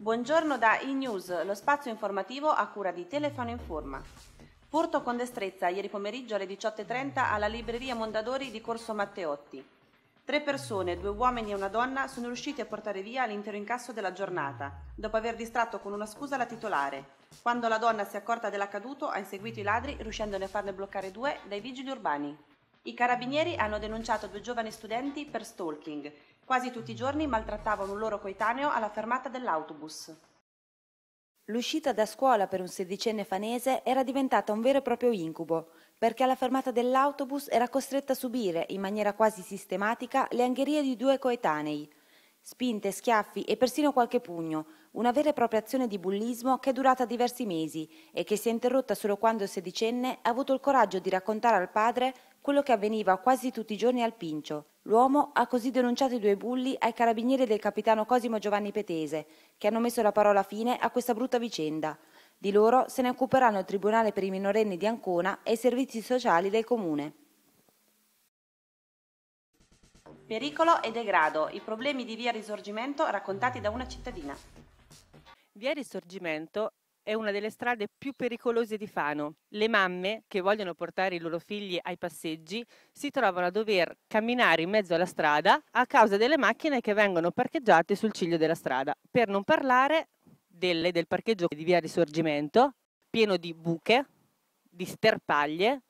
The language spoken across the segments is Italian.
Buongiorno da eNews, lo spazio informativo a cura di Telefono Informa. Forma. Furto con destrezza ieri pomeriggio alle 18.30 alla libreria Mondadori di Corso Matteotti. Tre persone, due uomini e una donna, sono riusciti a portare via l'intero incasso della giornata, dopo aver distratto con una scusa la titolare. Quando la donna si è accorta dell'accaduto, ha inseguito i ladri, riuscendone a farne bloccare due dai vigili urbani. I carabinieri hanno denunciato due giovani studenti per stalking Quasi tutti i giorni maltrattavano un loro coetaneo alla fermata dell'autobus. L'uscita da scuola per un sedicenne fanese era diventata un vero e proprio incubo, perché alla fermata dell'autobus era costretta a subire, in maniera quasi sistematica, le angherie di due coetanei. Spinte, schiaffi e persino qualche pugno, una vera e propria azione di bullismo che è durata diversi mesi e che si è interrotta solo quando il sedicenne ha avuto il coraggio di raccontare al padre quello che avveniva quasi tutti i giorni al Pincio, L'uomo ha così denunciato i due bulli ai carabinieri del capitano Cosimo Giovanni Petese, che hanno messo la parola fine a questa brutta vicenda. Di loro se ne occuperanno il Tribunale per i minorenni di Ancona e i servizi sociali del Comune. Pericolo e degrado, i problemi di via Risorgimento raccontati da una cittadina. Via Risorgimento è una delle strade più pericolose di Fano. Le mamme che vogliono portare i loro figli ai passeggi si trovano a dover camminare in mezzo alla strada a causa delle macchine che vengono parcheggiate sul ciglio della strada. Per non parlare delle, del parcheggio di via Risorgimento, pieno di buche, di sterpaglie,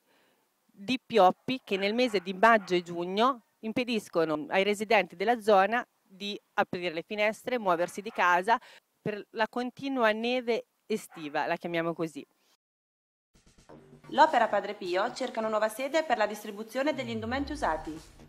di pioppi che nel mese di maggio e giugno impediscono ai residenti della zona di aprire le finestre, muoversi di casa per la continua neve estiva, la chiamiamo così. L'Opera Padre Pio cerca una nuova sede per la distribuzione degli indumenti usati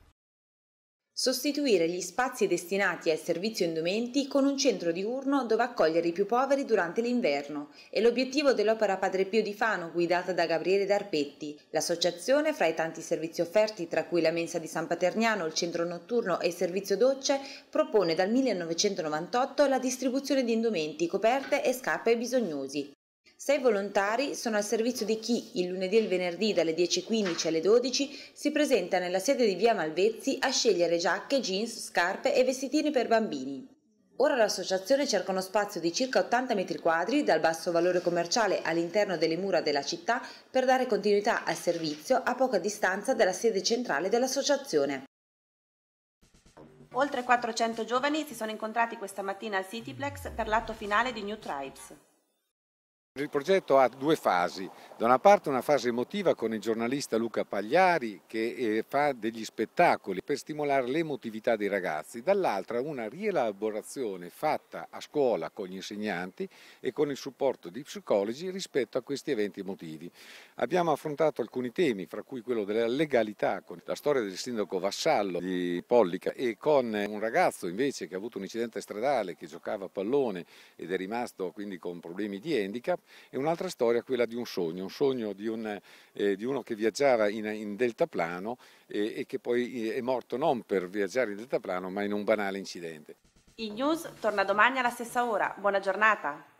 sostituire gli spazi destinati al servizio indumenti con un centro diurno dove accogliere i più poveri durante l'inverno. È l'obiettivo dell'opera Padre Pio di Fano guidata da Gabriele D'Arpetti. L'associazione, fra i tanti servizi offerti, tra cui la mensa di San Paterniano, il centro notturno e il servizio docce, propone dal 1998 la distribuzione di indumenti, coperte e scarpe ai bisognosi. Sei volontari sono al servizio di chi, il lunedì e il venerdì dalle 10.15 alle 12, si presenta nella sede di Via Malvezzi a scegliere giacche, jeans, scarpe e vestitini per bambini. Ora l'associazione cerca uno spazio di circa 80 metri quadri dal basso valore commerciale all'interno delle mura della città per dare continuità al servizio a poca distanza dalla sede centrale dell'associazione. Oltre 400 giovani si sono incontrati questa mattina al Cityplex per l'atto finale di New Tribes. Il progetto ha due fasi, da una parte una fase emotiva con il giornalista Luca Pagliari che eh, fa degli spettacoli per stimolare l'emotività dei ragazzi, dall'altra una rielaborazione fatta a scuola con gli insegnanti e con il supporto di psicologi rispetto a questi eventi emotivi. Abbiamo affrontato alcuni temi, fra cui quello della legalità, con la storia del sindaco Vassallo di Pollica e con un ragazzo invece che ha avuto un incidente stradale che giocava a pallone ed è rimasto quindi con problemi di handicap e un'altra storia è quella di un sogno, un sogno di, un, eh, di uno che viaggiava in, in deltaplano e, eh, e che poi eh, è morto non per viaggiare in deltaplano ma in un banale incidente. Il news torna domani alla stessa ora. Buona giornata.